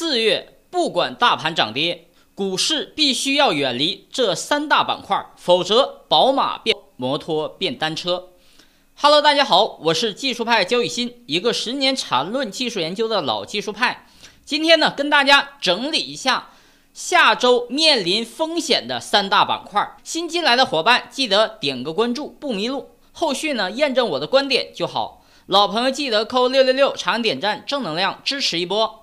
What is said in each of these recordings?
四月不管大盘涨跌，股市必须要远离这三大板块，否则宝马变摩托变单车。Hello，大家好，我是技术派焦雨欣，一个十年缠论技术研究的老技术派。今天呢，跟大家整理一下下周面临风险的三大板块。新进来的伙伴记得点个关注，不迷路。后续呢，验证我的观点就好。老朋友记得扣六六六，长按点赞，正能量支持一波。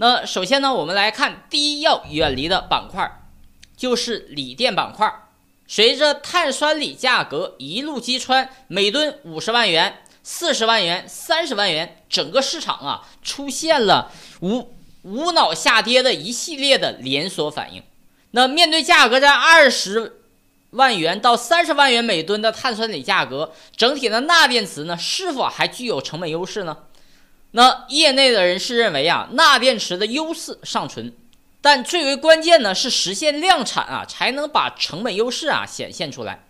那首先呢，我们来看第一要远离的板块，就是锂电板块。随着碳酸锂价格一路击穿每吨五十万元、四十万元、三十万元，整个市场啊出现了无无脑下跌的一系列的连锁反应。那面对价格在二十万元到三十万元每吨的碳酸锂价格，整体的钠电池呢，是否还具有成本优势呢？那业内的人士认为啊，钠电池的优势尚存，但最为关键呢是实现量产啊，才能把成本优势啊显现出来。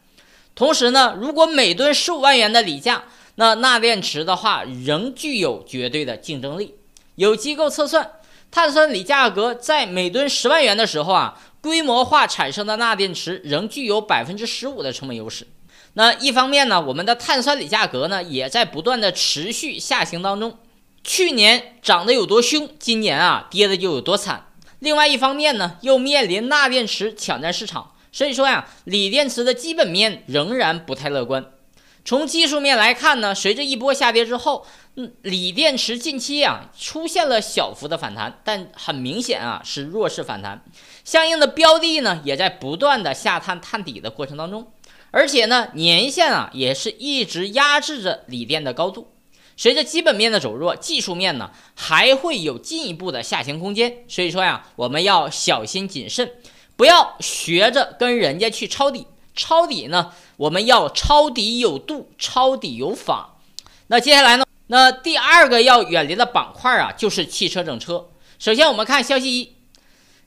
同时呢，如果每吨十五万元的锂价，那钠电池的话仍具有绝对的竞争力。有机构测算，碳酸锂价格在每吨十万元的时候啊，规模化产生的钠电池仍具有百分之十五的成本优势。那一方面呢，我们的碳酸锂价格呢也在不断的持续下行当中。去年涨得有多凶，今年啊跌的就有多惨。另外一方面呢，又面临钠电池抢占市场，所以说啊，锂电池的基本面仍然不太乐观。从技术面来看呢，随着一波下跌之后，锂电池近期啊出现了小幅的反弹，但很明显啊是弱势反弹。相应的标的呢，也在不断的下探探底的过程当中，而且呢年线啊也是一直压制着锂电的高度。随着基本面的走弱，技术面呢还会有进一步的下行空间，所以说呀，我们要小心谨慎，不要学着跟人家去抄底。抄底呢，我们要抄底有度，抄底有法。那接下来呢，那第二个要远离的板块啊，就是汽车整车。首先我们看消息一，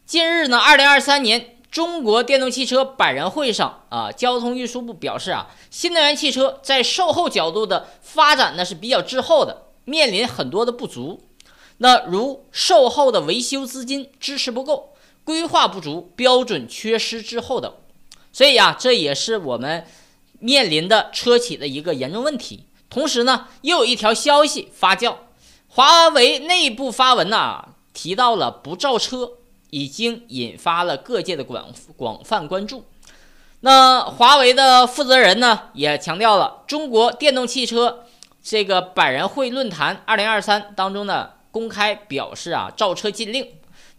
近日呢，二零二三年。中国电动汽车百人会上啊，交通运输部表示啊，新能源汽车在售后角度的发展呢是比较滞后的，面临很多的不足，那如售后的维修资金支持不够、规划不足、标准缺失之后等，所以啊，这也是我们面临的车企的一个严重问题。同时呢，又有一条消息发酵，华为内部发文呐，提到了不造车。已经引发了各界的广广泛关注。那华为的负责人呢，也强调了中国电动汽车这个百人会论坛二零二三当中呢，公开表示啊，造车禁令，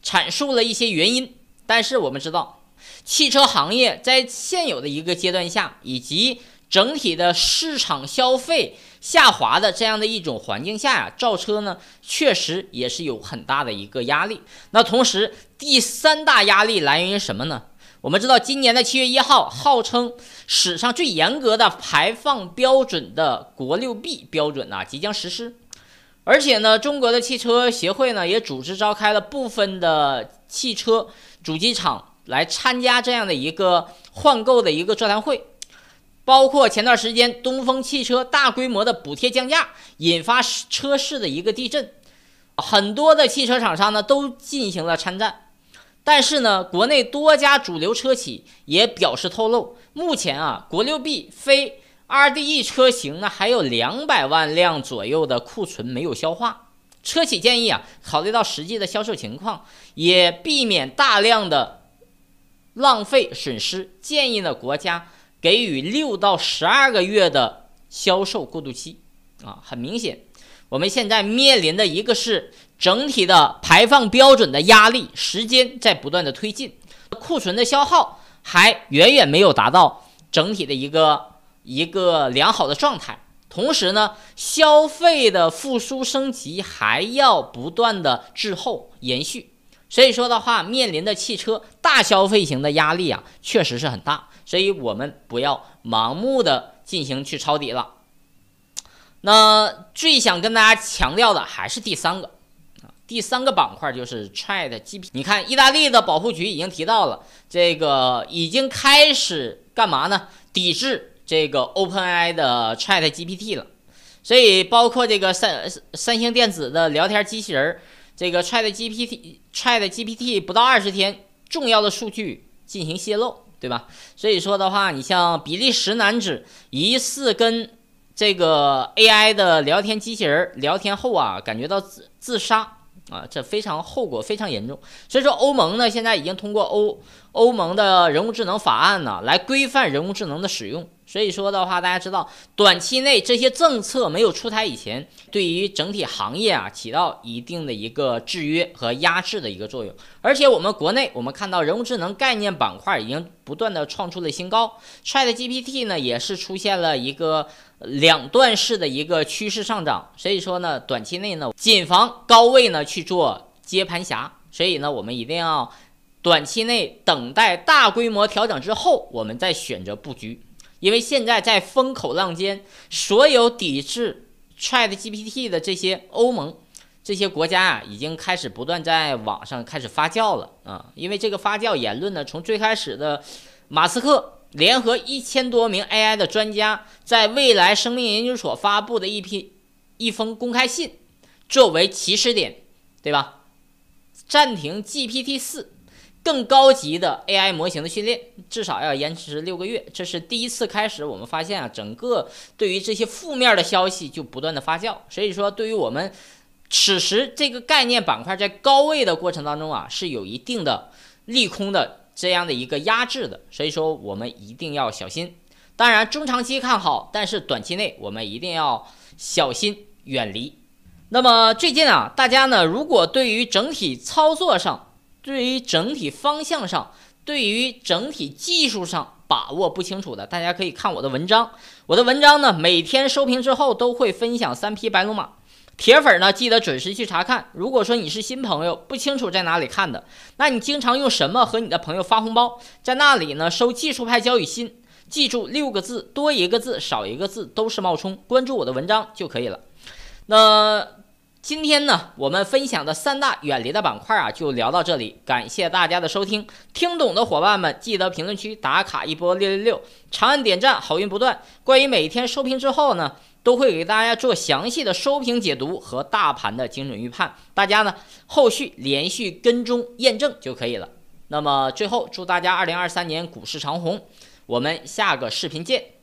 阐述了一些原因。但是我们知道，汽车行业在现有的一个阶段下，以及整体的市场消费。下滑的这样的一种环境下呀，造车呢确实也是有很大的一个压力。那同时，第三大压力来源于什么呢？我们知道，今年的七月一号，号称史上最严格的排放标准的国六 B 标准呢即将实施，而且呢，中国的汽车协会呢也组织召开了部分的汽车主机厂来参加这样的一个换购的一个座谈会。包括前段时间东风汽车大规模的补贴降价，引发车市的一个地震，很多的汽车厂商呢都进行了参战，但是呢，国内多家主流车企也表示透露，目前啊，国六 B 非 RDE 车型呢还有两百万辆左右的库存没有消化，车企建议啊，考虑到实际的销售情况，也避免大量的浪费损失，建议呢国家。给予六到十二个月的销售过渡期，啊，很明显，我们现在面临的一个是整体的排放标准的压力，时间在不断的推进，库存的消耗还远远没有达到整体的一个一个良好的状态，同时呢，消费的复苏升级还要不断的滞后延续。所以说的话，面临的汽车大消费型的压力啊，确实是很大，所以我们不要盲目的进行去抄底了。那最想跟大家强调的还是第三个，第三个板块就是 Chat GPT。你看，意大利的保护局已经提到了，这个已经开始干嘛呢？抵制这个 OpenAI 的 Chat GPT 了。所以，包括这个三三星电子的聊天机器人。这个 Chat GPT Chat GPT 不到二十天，重要的数据进行泄露，对吧？所以说的话，你像比利时男子疑似跟这个 AI 的聊天机器人聊天后啊，感觉到自自杀啊，这非常后果非常严重。所以说，欧盟呢现在已经通过欧欧盟的人工智能法案呢，来规范人工智能的使用。所以说的话，大家知道，短期内这些政策没有出台以前，对于整体行业啊起到一定的一个制约和压制的一个作用。而且我们国内，我们看到人工智能概念板块已经不断的创出了新高，ChatGPT 呢也是出现了一个两段式的一个趋势上涨。所以说呢，短期内呢，谨防高位呢去做接盘侠。所以呢，我们一定要短期内等待大规模调整之后，我们再选择布局。因为现在在风口浪尖，所有抵制 Chat GPT 的这些欧盟这些国家啊，已经开始不断在网上开始发酵了啊！因为这个发酵言论呢，从最开始的马斯克联合一千多名 AI 的专家，在未来生命研究所发布的一批一封公开信作为起始点，对吧？暂停 GPT 四。更高级的 AI 模型的训练至少要延迟六个月，这是第一次开始，我们发现啊，整个对于这些负面的消息就不断的发酵，所以说对于我们此时这个概念板块在高位的过程当中啊，是有一定的利空的这样的一个压制的，所以说我们一定要小心。当然中长期看好，但是短期内我们一定要小心远离。那么最近啊，大家呢如果对于整体操作上，对于整体方向上，对于整体技术上把握不清楚的，大家可以看我的文章。我的文章呢，每天收评之后都会分享三匹白龙马，铁粉呢记得准时去查看。如果说你是新朋友，不清楚在哪里看的，那你经常用什么和你的朋友发红包？在那里呢收技术派交易心，记住六个字，多一个字少一个字都是冒充，关注我的文章就可以了。那。今天呢，我们分享的三大远离的板块啊，就聊到这里。感谢大家的收听，听懂的伙伴们记得评论区打卡一波六六六，长按点赞，好运不断。关于每天收评之后呢，都会给大家做详细的收评解读和大盘的精准预判，大家呢后续连续跟踪验证就可以了。那么最后祝大家二零二三年股市长虹，我们下个视频见。